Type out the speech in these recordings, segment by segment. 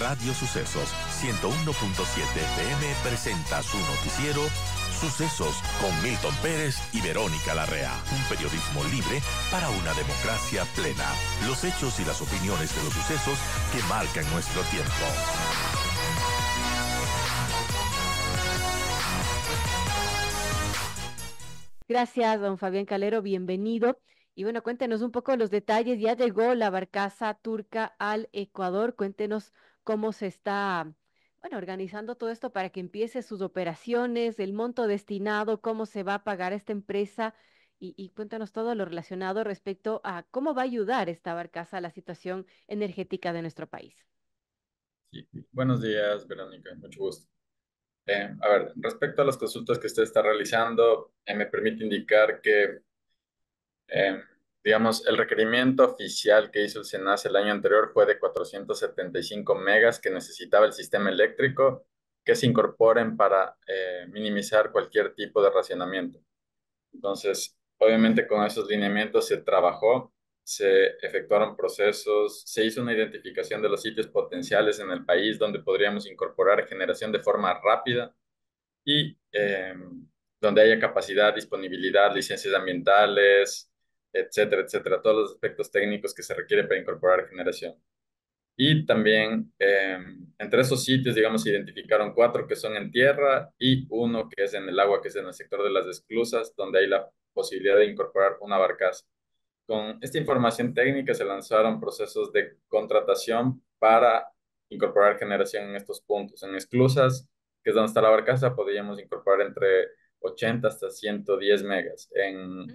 Radio Sucesos 101.7 FM presenta su noticiero Sucesos con Milton Pérez y Verónica Larrea. Un periodismo libre para una democracia plena. Los hechos y las opiniones de los sucesos que marcan nuestro tiempo. Gracias, don Fabián Calero. Bienvenido. Y bueno, cuéntenos un poco los detalles. Ya llegó la barcaza turca al Ecuador. Cuéntenos cómo se está bueno, organizando todo esto para que empiece sus operaciones, el monto destinado, cómo se va a pagar esta empresa y, cuéntanos todo lo relacionado respecto a cómo va a ayudar esta barcaza a la situación energética de nuestro país. Buenos días, Verónica, mucho gusto. Eh, a ver, respecto a las consultas que usted está realizando, eh, me permite indicar que eh, digamos, el requerimiento oficial que hizo el SENAS el año anterior fue de 475 megas que necesitaba el sistema eléctrico que se incorporen para eh, minimizar cualquier tipo de racionamiento. Entonces, obviamente con esos lineamientos se trabajó, se efectuaron procesos, se hizo una identificación de los sitios potenciales en el país donde podríamos incorporar generación de forma rápida y em, donde haya capacidad, disponibilidad, licencias ambientales, etcétera, etcétera, todos los aspectos técnicos que se requieren para incorporar generación. Y también em, entre esos sitios, digamos, se identificaron cuatro que son en tierra y uno que es en el agua, que es en el sector de las esclusas, donde hay la posibilidad de incorporar una barcaza. Con esta información técnica se lanzaron procesos de contratación para incorporar generación en estos puntos. En esclusas, que es donde está la barcaza, podríamos incorporar entre 80 hasta 110 megas. En,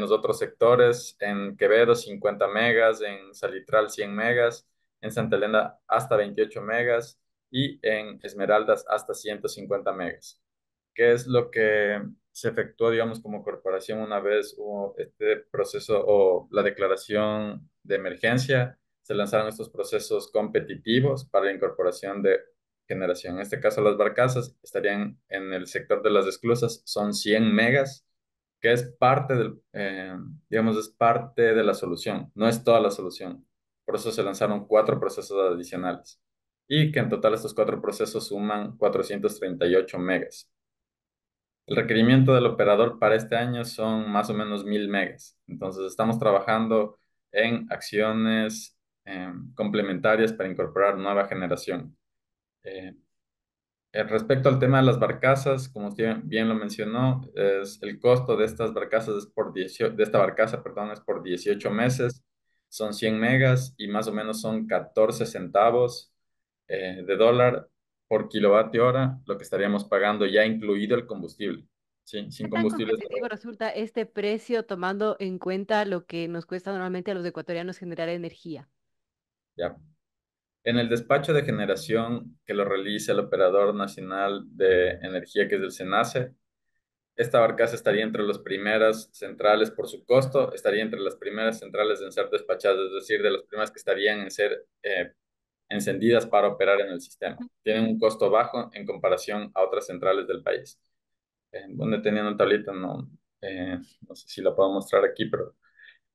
los otros sectores, en Quevedo 50 megas, en Salitral 100 megas, en Santa Elena hasta 28 megas y en Esmeraldas hasta 150 megas. ¿Qué es lo que se efectuó, digamos, como corporación una vez hubo este proceso o la declaración de emergencia? Se lanzaron estos procesos competitivos para la incorporación de generación. En este caso, las barcazas estarían en el sector de las esclusas, son 100 megas, que es parte del, eh, digamos, es parte de la solución, no es toda la solución. Por eso se lanzaron cuatro procesos adicionales y que en total estos cuatro procesos suman 438 megas. El requerimiento del operador para este año son más o menos 1000 megas. Entonces estamos trabajando en acciones eh, complementarias para incorporar nueva generación. Eh, eh, respecto al tema de las barcazas, como usted bien lo mencionó, es el costo de estas barcazas es por 18, de esta barcaza, perdón, es por 18 meses, son 100 megas y más o menos son 14 centavos eh, de dólar por kilovatio hora, lo que estaríamos pagando ya incluido el combustible. Sí, sin combustible. resulta este precio tomando en cuenta lo que nos cuesta normalmente a los ecuatorianos generar energía? Ya, en el despacho de generación que lo realiza el Operador Nacional de Energía, que es el SENACE, esta barcaza estaría entre las primeras centrales por su costo, estaría entre las primeras centrales en ser despachadas, es decir, de las primeras que estarían en ser eh, encendidas para operar en el sistema. Tienen un costo bajo en comparación a otras centrales del país. donde tenía una tablita, no, eh, no sé si la puedo mostrar aquí, pero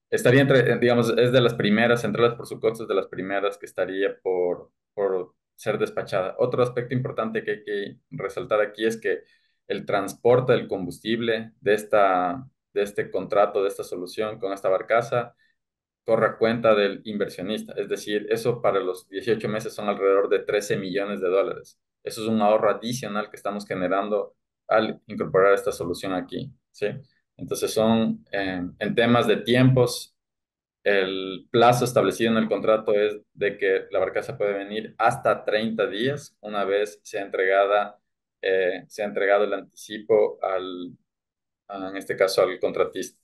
estaría entre, eh, digamos, es de las primeras, entradas por su costo, es de las primeras que estaría por, por ser despachada. Otro aspecto importante que hay que resaltar aquí es que el transporte del combustible de, esta, de este contrato, de esta solución con esta barcaza, corra cuenta del inversionista. Es decir, eso para los 18 meses son alrededor de 13 millones de dólares. Eso es un ahorro adicional que estamos generando al incorporar esta solución aquí. ¿sí? Entonces son em, en temas de tiempos, el plazo establecido en el contrato es de que la barcaza puede venir hasta 30 días una vez sea entregada, eh, sea entregado el anticipo al, en este caso al contratista.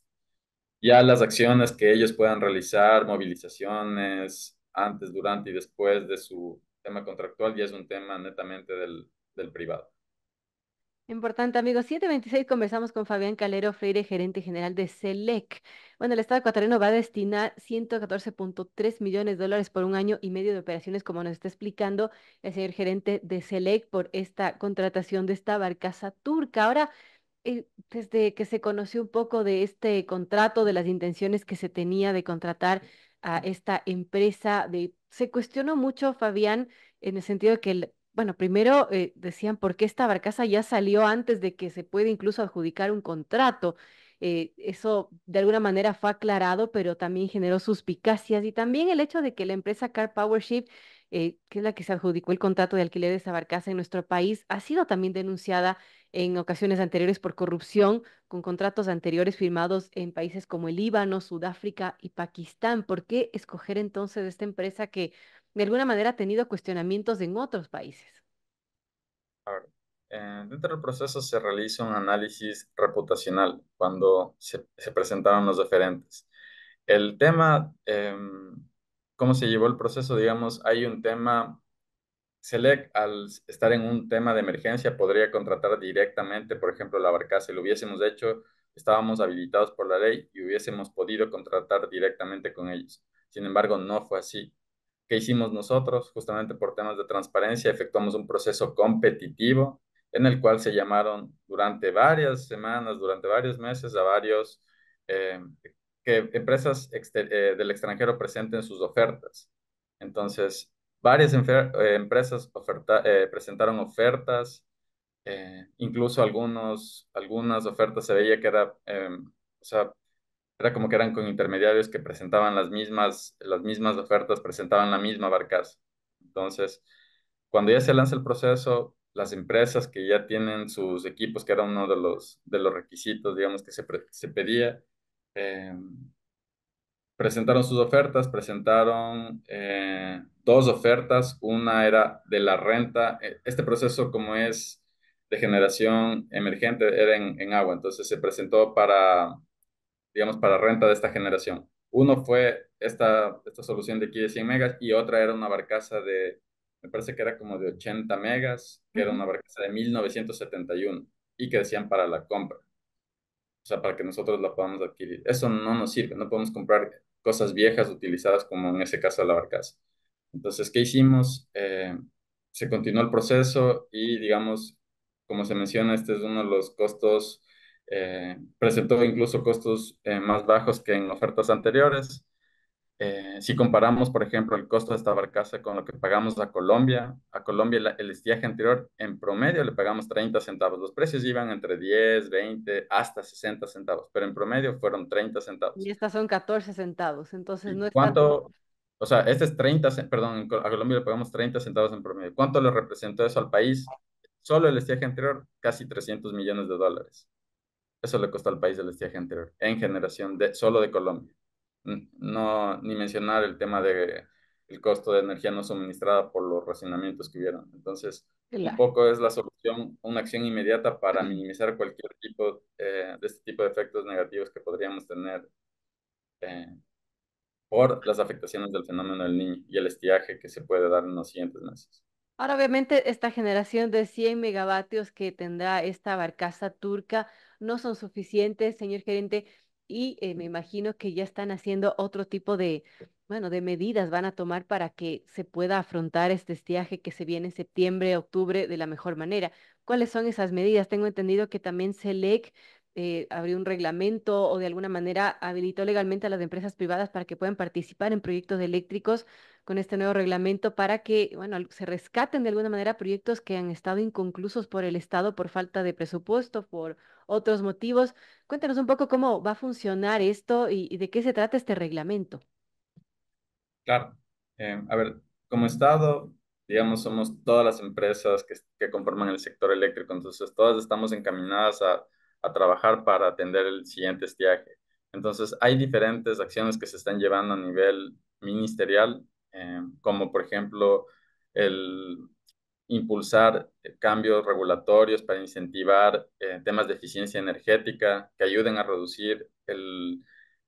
Ya las acciones que ellos puedan realizar, movilizaciones antes, durante y después de su tema contractual, ya es un tema netamente del, del privado. Importante, amigos. 726 conversamos con Fabián Calero Freire, gerente general de SELEC. Bueno, el Estado ecuatoriano va a destinar 114.3 millones de dólares por un año y medio de operaciones, como nos está explicando el señor gerente de SELEC por esta contratación de esta barcaza turca. Ahora, eh, desde que se conoció un poco de este contrato, de las intenciones que se tenía de contratar a esta empresa, de, se cuestionó mucho, Fabián, en el sentido de que el bueno, primero eh, decían por qué esta barcaza ya salió antes de que se puede incluso adjudicar un contrato. Eh, eso de alguna manera fue aclarado, pero también generó suspicacias y también el hecho de que la empresa Car Powership, eh, que es la que se adjudicó el contrato de alquiler de esta barcaza en nuestro país, ha sido también denunciada en ocasiones anteriores por corrupción con contratos anteriores firmados en países como el Líbano, Sudáfrica y Pakistán. ¿Por qué escoger entonces esta empresa que de alguna manera ha tenido cuestionamientos en otros países. Eh, dentro del proceso se realiza un análisis reputacional cuando se, presentaron los referentes. El tema, em, cómo se llevó el proceso, digamos, hay un tema SELEC al estar en un tema de emergencia, podría contratar directamente, por ejemplo, la barcaza. Si lo hubiésemos hecho, estábamos habilitados por la ley y hubiésemos podido contratar directamente con ellos. Sin embargo, no fue así que hicimos nosotros, justamente por temas de transparencia, efectuamos un proceso competitivo en el cual se llamaron durante varias semanas, durante varios meses a varios eh, que empresas eh, del extranjero presenten sus ofertas. Entonces, varias eh, empresas presentaron ofertas, incluso algunos, algunas ofertas se veía que era, em, o sea, era como que eran con intermediarios que presentaban las mismas, las mismas ofertas, presentaban la misma barcaza. Entonces, cuando ya se lanza el proceso, las empresas que ya tienen sus equipos, que era uno de los, de los requisitos, digamos, que se, se pedía, em, presentaron sus ofertas, presentaron eh, dos ofertas, una era de la renta, e-, este proceso como es de generación emergente era en agua, entonces se presentó para digamos, para renta de esta generación. Uno fue esta, esta solución de aquí de 100 megas y otra era una barcaza de, me parece que era como de 80 megas, que era una barcaza de 1971 y que decían para la compra. O sea, para que nosotros la podamos adquirir. Eso no nos sirve, no podemos comprar cosas viejas utilizadas como en ese caso la barcaza. Entonces, ¿qué hicimos? Eh, se continuó el proceso y, digamos, como se menciona, este es uno de los costos eh, presentó incluso costos eh, más bajos que en ofertas anteriores. Eh, si comparamos, por ejemplo, el costo de esta barcaza con lo que pagamos a Colombia, a Colombia el estiaje anterior en promedio le pagamos 30 centavos. Los precios iban entre 10, 20, hasta 60 centavos, pero en promedio fueron 30 centavos. Y estas son 14 centavos, entonces no ¿Cuánto? O sea, este es 30, perdón, a Colombia le pagamos 30 centavos en promedio. ¿Cuánto le representó eso al país? Solo el estiaje anterior, casi 300 millones de dólares. Eso le costó al país el estiaje anterior, en generación de, solo de Colombia. No, ni mencionar el tema de el costo de energía no suministrada por los racionamientos que hubieron. Entonces, un poco es la solución, una acción inmediata para minimizar cualquier tipo eh, de este tipo de efectos negativos que podríamos tener eh, por las afectaciones del fenómeno del niño y el estiaje que se puede dar en los siguientes meses. Ahora, obviamente, esta generación de 100 megavatios que tendrá esta barcaza turca no son suficientes, señor gerente, y eh, me imagino que ya están haciendo otro tipo de, bueno, de medidas van a tomar para que se pueda afrontar este estiaje que se viene en septiembre, octubre de la mejor manera. ¿Cuáles son esas medidas? Tengo entendido que también SELEC eh, abrió un reglamento o de alguna manera habilitó legalmente a las empresas privadas para que puedan participar en proyectos eléctricos con este nuevo reglamento para que, bueno, se rescaten de alguna manera proyectos que han estado inconclusos por el Estado por falta de presupuesto, por otros motivos. Cuéntanos un poco cómo va a funcionar esto y, de qué se trata este reglamento. Claro. Eh, a ver, como Estado, digamos, somos todas las empresas que, conforman el sector eléctrico, entonces todas estamos encaminadas a a trabajar para atender el siguiente estiaje. Entonces, hay diferentes acciones que se están llevando a nivel ministerial, eh, como por ejemplo el impulsar cambios regulatorios para incentivar eh, temas de eficiencia energética que ayuden a reducir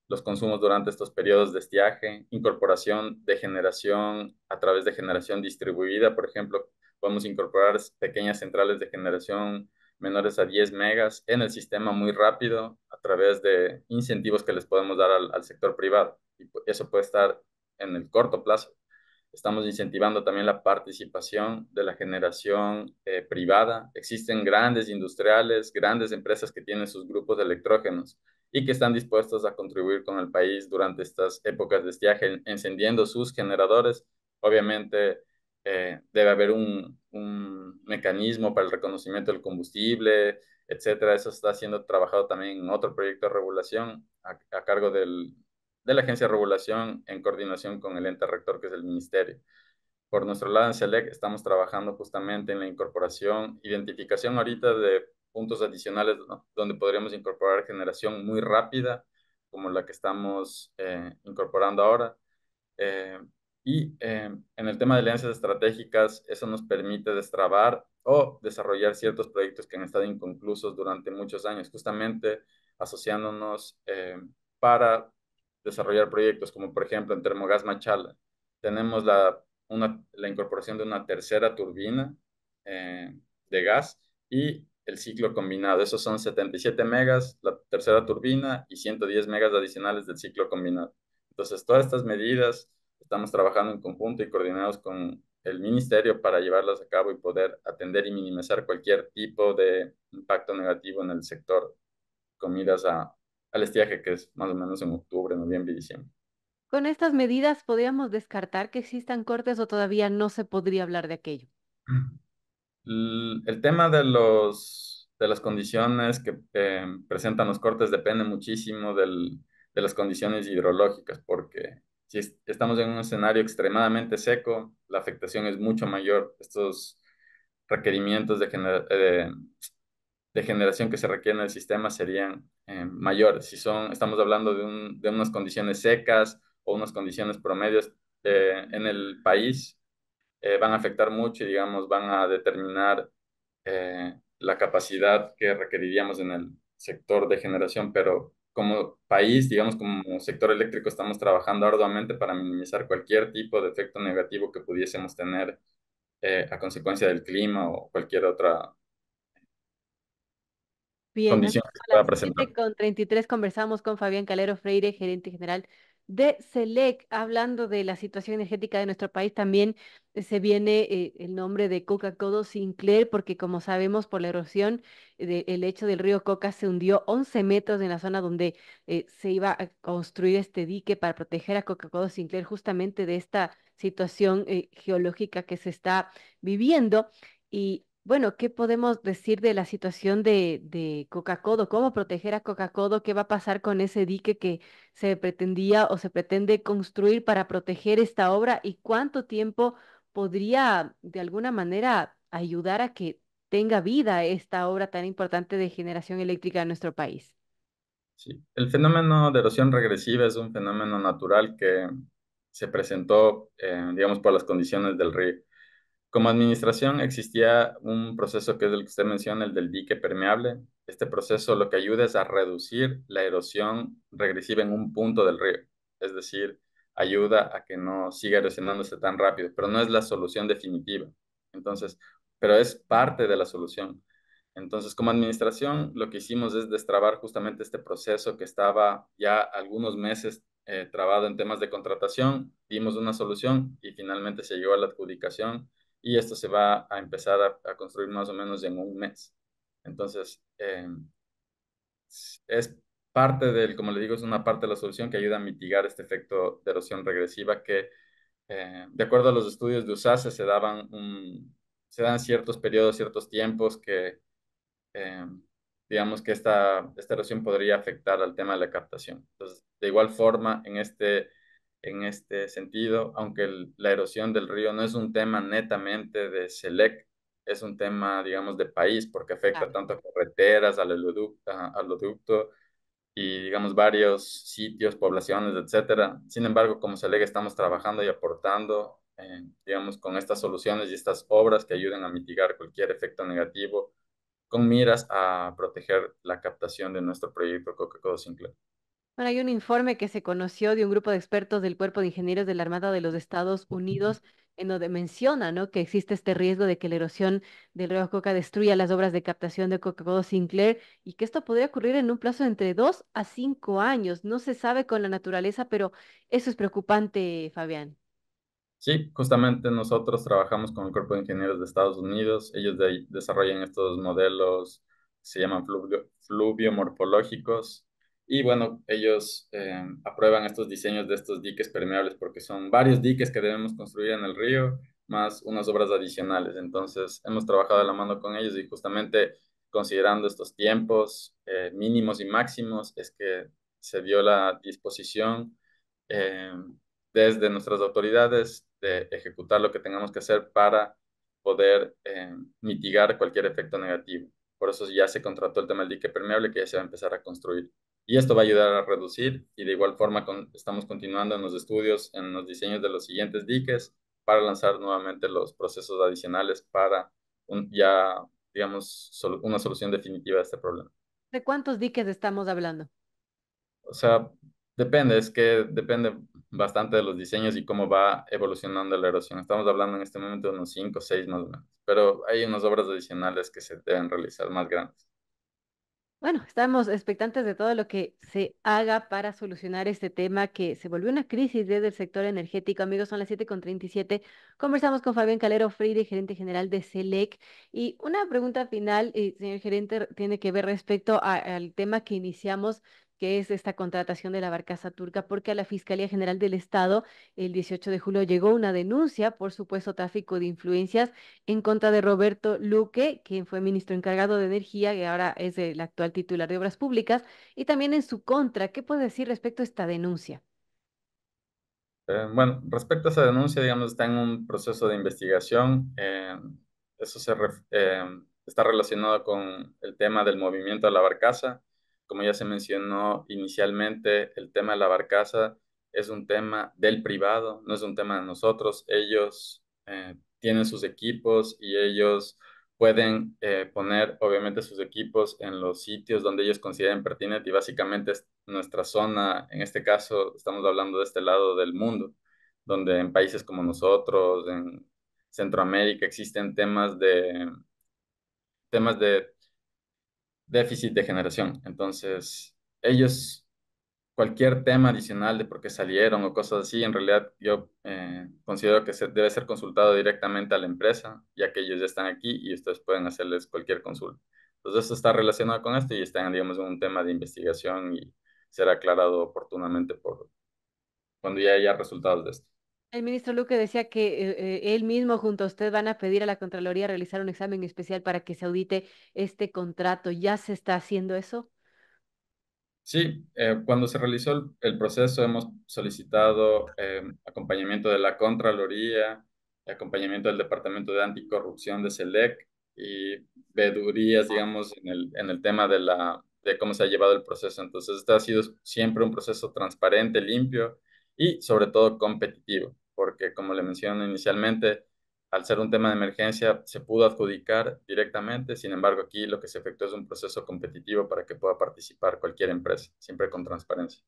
los consumos durante estos periodos de estiaje, incorporación de generación a través de generación distribuida, por ejemplo, podemos incorporar pequeñas centrales de generación menores a 10 megas en el sistema muy rápido a través de incentivos que les podemos dar al, sector privado. Y eso puede estar en el corto plazo. Estamos incentivando también la participación de la generación eh, privada. Existen grandes industriales, grandes empresas que tienen sus grupos de electrógenos y que están dispuestos a contribuir con el país durante estas épocas de estiaje, encendiendo sus generadores. Obviamente, eh, debe haber un, un, mecanismo para el reconocimiento del combustible, etcétera. Eso está siendo trabajado también en otro proyecto de regulación a, cargo del, de la Agencia de Regulación en coordinación con el ente rector que es el Ministerio. Por nuestro lado, en SELEC estamos trabajando justamente en la incorporación, identificación ahorita de puntos adicionales donde podríamos incorporar generación muy rápida, como la que estamos eh, incorporando ahora. Eh, y eh, en el tema de alianzas estratégicas, eso nos permite destrabar o desarrollar ciertos proyectos que han estado inconclusos durante muchos años, justamente asociándonos eh, para desarrollar proyectos, como por ejemplo en Termogas Machala. Tenemos la, una, la incorporación de una tercera turbina eh, de gas y el ciclo combinado. Esos son 77 megas, la tercera turbina y 110 megas adicionales del ciclo combinado. Entonces, todas estas medidas Estamos trabajando en conjunto y coordinados con el ministerio para llevarlas a cabo y poder atender y minimizar cualquier tipo de impacto negativo en el sector comidas a, al estiaje, que es más o menos en octubre, noviembre y diciembre. ¿Con estas medidas podríamos descartar que existan cortes o todavía no se podría hablar de aquello? Mm, el tema de, los, de las condiciones que eh, presentan los cortes depende muchísimo del, de las condiciones hidrológicas, porque si estamos en un escenario extremadamente seco, la afectación es mucho mayor. Estos requerimientos de, eh, de generación que se requieren el sistema serían eh, mayores. Si son, estamos hablando de, un, de, unas condiciones secas o unas condiciones promedios eh, en el país, van a afectar mucho y, digamos, van a determinar la capacidad que requeriríamos en el sector de generación, pero como país, digamos como sector eléctrico, estamos trabajando arduamente para minimizar cualquier tipo de efecto negativo que pudiésemos tener eh, a consecuencia del clima o cualquier otra Bien, condición que pueda presentar. Con 33 conversamos con Fabián Calero Freire, gerente general de SELEC, hablando de la situación energética de nuestro país, también eh, se viene eh, el nombre de Coca-Codo Sinclair, porque como sabemos por la erosión, eh, el hecho del río Coca se hundió 11 metros en la zona donde se iba a construir este dique para proteger a Coca-Codo Sinclair justamente de esta situación geológica que se está viviendo. Y bueno, ¿qué podemos decir de la situación de, Coca-Codo? ¿Cómo proteger a Coca-Codo? ¿Qué va a pasar con ese dique que se pretendía o se pretende construir para proteger esta obra? ¿Y cuánto tiempo podría, de alguna manera, ayudar a que tenga vida esta obra tan importante de generación eléctrica en nuestro país? Sí, el fenómeno de erosión regresiva es un fenómeno natural que se presentó, eh, digamos, por las condiciones del río. Como administración existía un proceso que es el que usted menciona, el del dique permeable. Este proceso lo que ayuda es a reducir la erosión regresiva en un punto del río, es decir, ayuda a que no siga erosionándose tan rápido, pero no es la solución definitiva. Entonces, pero es parte de la solución. Entonces, como administración, lo que hicimos es destrabar justamente este proceso que estaba ya algunos meses eh, trabado en temas de contratación, dimos una solución y finalmente se llegó a la adjudicación y esto se va a empezar a, construir más o menos en un mes. Entonces, eh, es parte del, como le digo, es una parte de la solución que ayuda a mitigar este efecto de erosión regresiva que, eh, de acuerdo a los estudios de USACE, se daban se dan ciertos periodos, ciertos tiempos que, eh, digamos que esta, esta erosión podría afectar al tema de la captación. Entonces, de igual forma, en este en este sentido, aunque la erosión del río no es un tema netamente de SELEC, es un tema, digamos, de país, porque afecta tanto a carreteras, al oleoducto, al y, digamos, varios sitios, poblaciones, etcétera. Sin embargo, como SELEC estamos trabajando y aportando, eh, digamos, con estas soluciones y estas obras que ayuden a mitigar cualquier efecto negativo con miras a proteger la captación de nuestro proyecto Coca-Cola Sinclair. Bueno, hay un informe que se conoció de un grupo de expertos del Cuerpo de Ingenieros de la Armada de los Estados Unidos en donde menciona ¿no? que existe este riesgo de que la erosión del río Coca destruya las obras de captación de Coca-Cola Sinclair y que esto podría ocurrir en un plazo de entre dos a cinco años. No se sabe con la naturaleza, pero eso es preocupante, Fabián. Sí, justamente nosotros trabajamos con el Cuerpo de Ingenieros de Estados Unidos. Ellos desarrollan estos modelos, se llaman fluvio fluviomorfológicos, y bueno, ellos eh, aprueban estos diseños de estos diques permeables porque son varios diques que debemos construir en el río, más unas obras adicionales. Entonces, hemos trabajado a la mano con ellos y justamente considerando estos tiempos eh, mínimos y máximos es que se dio la disposición eh, desde nuestras autoridades de ejecutar lo que tengamos que hacer para poder mitigar cualquier efecto negativo. Por eso ya se contrató el tema del dique permeable que ya se va a empezar a construir y esto va a ayudar a reducir y de igual forma estamos continuando en los estudios, en los diseños de los siguientes diques para lanzar nuevamente los procesos adicionales para ya, digamos, una solución definitiva a este problema. ¿De cuántos diques estamos hablando? O sea, depende, es que depende bastante de los diseños y cómo va evolucionando la erosión. Estamos hablando en este momento de unos 5 o 6 más o menos, pero hay unas obras adicionales que se deben realizar más grandes. Bueno, estamos expectantes de todo lo que se haga para solucionar este tema que se volvió una crisis desde el sector energético. Amigos, son las 7.37. Conversamos con Fabián Calero Freire, gerente general de SELEC. Y una pregunta final, y eh, señor gerente, tiene que ver respecto al tema que iniciamos ¿Qué es esta contratación de la barcaza turca, porque a la Fiscalía General del Estado el 18 de julio llegó una denuncia por supuesto tráfico de influencias en contra de Roberto Luque, quien fue ministro encargado de Energía y ahora es el actual titular de Obras Públicas, y también en su contra. ¿Qué puede decir respecto a esta denuncia? Eh, bueno, respecto a esa denuncia, digamos, está en un proceso de investigación. Eh, eso se eh, está relacionado con el tema del movimiento de la barcaza como ya se mencionó inicialmente, el tema de la barcaza es un tema del privado, no es un tema de nosotros. Ellos eh, tienen sus equipos y ellos pueden eh, poner obviamente sus equipos en los sitios donde ellos consideren pertinente y básicamente es nuestra zona, en este caso estamos hablando de este lado del mundo, donde en países como nosotros, en Centroamérica, existen temas de temas de déficit de generación. Entonces, ellos, cualquier tema adicional de por qué salieron o cosas así, en realidad yo eh, considero que debe ser consultado directamente a la empresa, ya que ellos ya están aquí y ustedes pueden hacerles cualquier consulta. Entonces, esto está relacionado con esto y está, digamos, en un tema de investigación y será aclarado oportunamente por cuando ya haya resultados de esto. El ministro Luque decía que eh, eh, él mismo junto a usted van a pedir a la Contraloría realizar un examen especial para que se audite este contrato. ¿Ya se está haciendo eso? Sí, eh, cuando se realizó el, proceso hemos solicitado acompañamiento de la Contraloría, acompañamiento del Departamento de Anticorrupción de SELEC y vedurías, digamos, en el, en el tema de, la, de cómo se ha llevado el proceso. Entonces, este ha sido siempre un proceso transparente, limpio, y sobre todo competitivo, porque como le mencioné inicialmente, al ser un tema de emergencia se pudo adjudicar directamente, sin embargo aquí lo que se efectuó es un proceso competitivo para que pueda participar cualquier empresa, siempre con transparencia.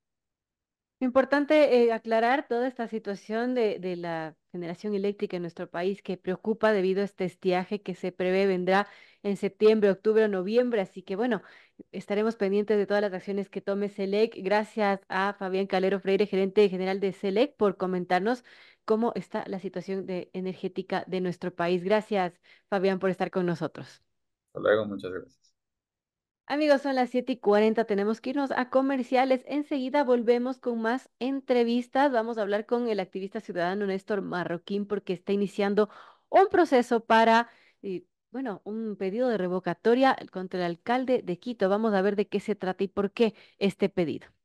Importante eh, aclarar toda esta situación de, la generación eléctrica en nuestro país que preocupa debido a este estiaje que se prevé vendrá en septiembre, octubre o noviembre. Así que bueno, estaremos pendientes de todas las acciones que tome SELEC. Gracias a Fabián Calero Freire, gerente general de SELEC, por comentarnos cómo está la situación de, energética de nuestro país. Gracias, Fabián, por estar con nosotros. Hasta luego, muchas gracias. Amigos, son las 7 y 40, tenemos que irnos a comerciales. Enseguida volvemos con más entrevistas. Vamos a hablar con el activista ciudadano Néstor Marroquín porque está iniciando un proceso para, eh, bueno, un pedido de revocatoria contra el alcalde de Quito. Vamos a ver de qué se trata y por qué este pedido.